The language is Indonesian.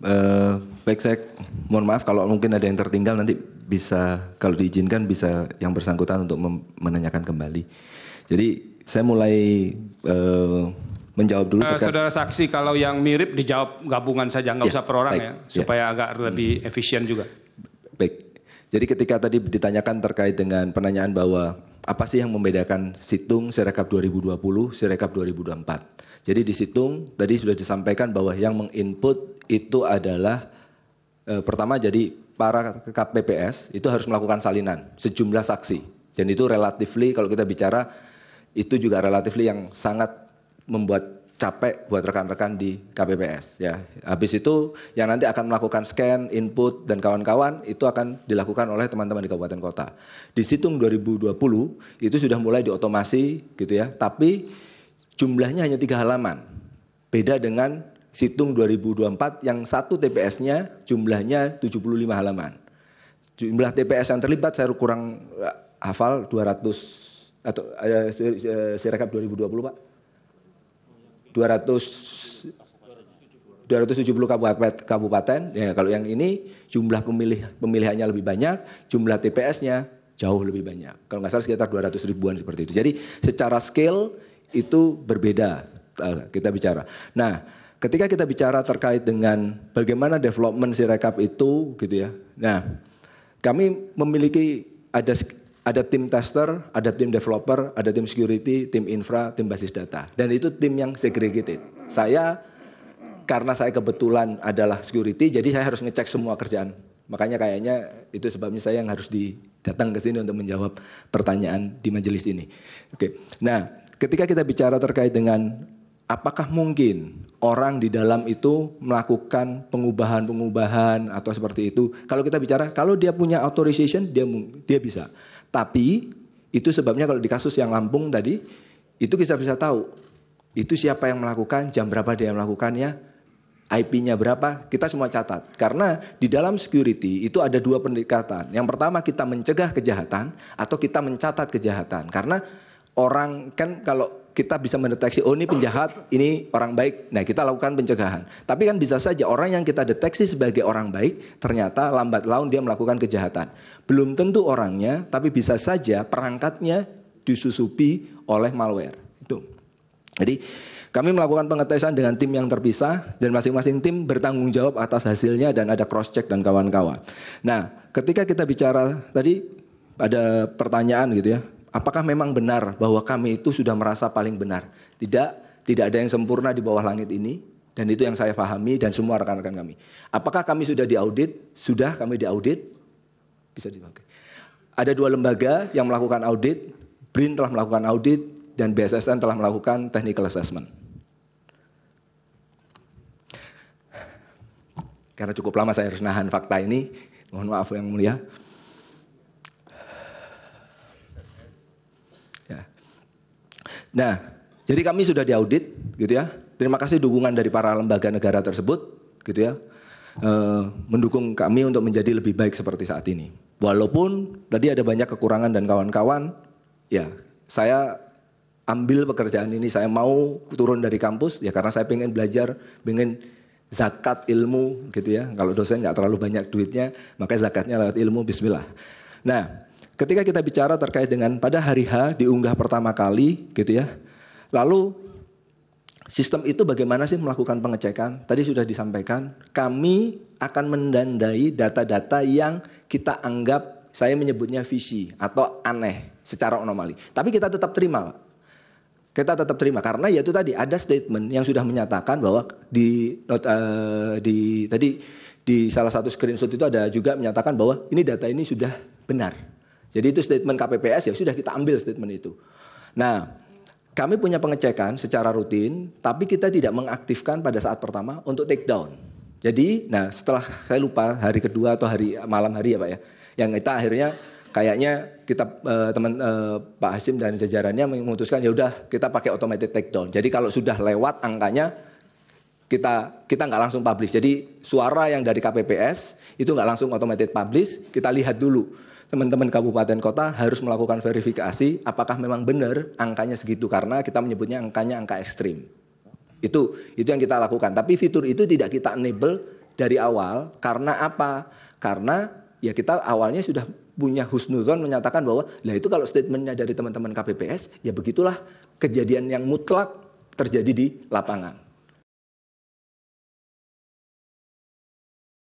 Uh, baik saya mohon maaf kalau mungkin ada yang tertinggal nanti bisa kalau diizinkan bisa yang bersangkutan untuk menanyakan kembali. Jadi saya mulai uh, menjawab dulu. Uh, Saudara saksi kalau yang mirip dijawab gabungan saja nggak yeah, usah per orang baik, ya, ya. supaya yeah. agak lebih hmm. efisien juga. Baik. Jadi ketika tadi ditanyakan terkait dengan penanyaan bahwa apa sih yang membedakan situng Sirekap 2020, Sirekap 2024. Jadi di situng tadi sudah disampaikan bahwa yang menginput itu adalah e, pertama jadi para KPPS itu harus melakukan salinan sejumlah saksi. Dan itu relatifly kalau kita bicara itu juga relatifly yang sangat membuat capek buat rekan-rekan di KPPS ya. Habis itu yang nanti akan melakukan scan, input dan kawan-kawan itu akan dilakukan oleh teman-teman di kabupaten kota. Di situng 2020 itu sudah mulai diotomasi gitu ya, tapi jumlahnya hanya tiga halaman. Beda dengan Situng 2024 yang satu TPS-nya jumlahnya 75 halaman. Jumlah TPS yang terlibat saya kurang eh, hafal 200 atau eh, sirekap eh, 2020 Pak. 200 270 kabupaten, kabupaten ya kalau yang ini jumlah pemilih pemilihannya lebih banyak, jumlah TPS-nya jauh lebih banyak. Kalau nggak salah sekitar 200 ribuan seperti itu. Jadi secara scale itu berbeda eh, kita bicara. Nah, ketika kita bicara terkait dengan bagaimana development Sirekap itu gitu ya. Nah, kami memiliki ada ada tim tester, ada tim developer, ada tim security, tim infra, tim basis data. Dan itu tim yang segregated. Saya karena saya kebetulan adalah security, jadi saya harus ngecek semua kerjaan. Makanya kayaknya itu sebabnya saya yang harus di, datang ke sini untuk menjawab pertanyaan di majelis ini. Oke. Nah, ketika kita bicara terkait dengan apakah mungkin orang di dalam itu melakukan pengubahan-pengubahan atau seperti itu? Kalau kita bicara, kalau dia punya authorization, dia dia bisa. Tapi itu sebabnya kalau di kasus yang Lampung tadi, itu kita bisa tahu itu siapa yang melakukan, jam berapa dia melakukannya, IP-nya berapa, kita semua catat. Karena di dalam security itu ada dua pendekatan. Yang pertama kita mencegah kejahatan atau kita mencatat kejahatan. Karena orang kan kalau kita bisa mendeteksi oh ini penjahat, ini orang baik. Nah, kita lakukan pencegahan. Tapi kan bisa saja orang yang kita deteksi sebagai orang baik ternyata lambat laun dia melakukan kejahatan. Belum tentu orangnya, tapi bisa saja perangkatnya disusupi oleh malware. Itu. Jadi kami melakukan pengetesan dengan tim yang terpisah dan masing-masing tim bertanggung jawab atas hasilnya dan ada cross check dan kawan-kawan. Nah, ketika kita bicara tadi ada pertanyaan gitu ya apakah memang benar bahwa kami itu sudah merasa paling benar? Tidak, tidak ada yang sempurna di bawah langit ini dan itu yang saya pahami dan semua rekan-rekan kami. Apakah kami sudah diaudit? Sudah kami diaudit? Bisa dipakai. Ada dua lembaga yang melakukan audit, BRIN telah melakukan audit dan BSSN telah melakukan technical assessment. Karena cukup lama saya harus nahan fakta ini, mohon maaf yang mulia. Nah, jadi kami sudah diaudit, gitu ya. Terima kasih dukungan dari para lembaga negara tersebut, gitu ya, e, mendukung kami untuk menjadi lebih baik seperti saat ini. Walaupun tadi ada banyak kekurangan dan kawan-kawan, ya saya ambil pekerjaan ini, saya mau turun dari kampus, ya karena saya pengen belajar, pengen zakat ilmu, gitu ya. Kalau dosen nggak terlalu banyak duitnya, makanya zakatnya lewat ilmu, Bismillah. Nah, Ketika kita bicara terkait dengan pada hari H diunggah pertama kali gitu ya. Lalu sistem itu bagaimana sih melakukan pengecekan? Tadi sudah disampaikan, kami akan mendandai data-data yang kita anggap saya menyebutnya visi atau aneh secara anomali. Tapi kita tetap terima, kita tetap terima karena yaitu tadi ada statement yang sudah menyatakan bahwa di not, uh, di tadi di salah satu screenshot itu ada juga menyatakan bahwa ini data ini sudah benar. Jadi itu statement KPPS ya sudah kita ambil statement itu. Nah, kami punya pengecekan secara rutin, tapi kita tidak mengaktifkan pada saat pertama untuk take down. Jadi, nah setelah saya lupa hari kedua atau hari malam hari ya Pak ya, yang kita akhirnya kayaknya kita eh, teman eh, Pak Hasim dan jajarannya memutuskan ya udah kita pakai automatic take down. Jadi kalau sudah lewat angkanya kita kita nggak langsung publish. Jadi suara yang dari KPPS itu nggak langsung otomatis publish. Kita lihat dulu teman-teman kabupaten kota harus melakukan verifikasi apakah memang benar angkanya segitu karena kita menyebutnya angkanya angka ekstrim. Itu itu yang kita lakukan. Tapi fitur itu tidak kita enable dari awal karena apa? Karena ya kita awalnya sudah punya husnuzon menyatakan bahwa lah itu kalau statementnya dari teman-teman KPPS ya begitulah kejadian yang mutlak terjadi di lapangan.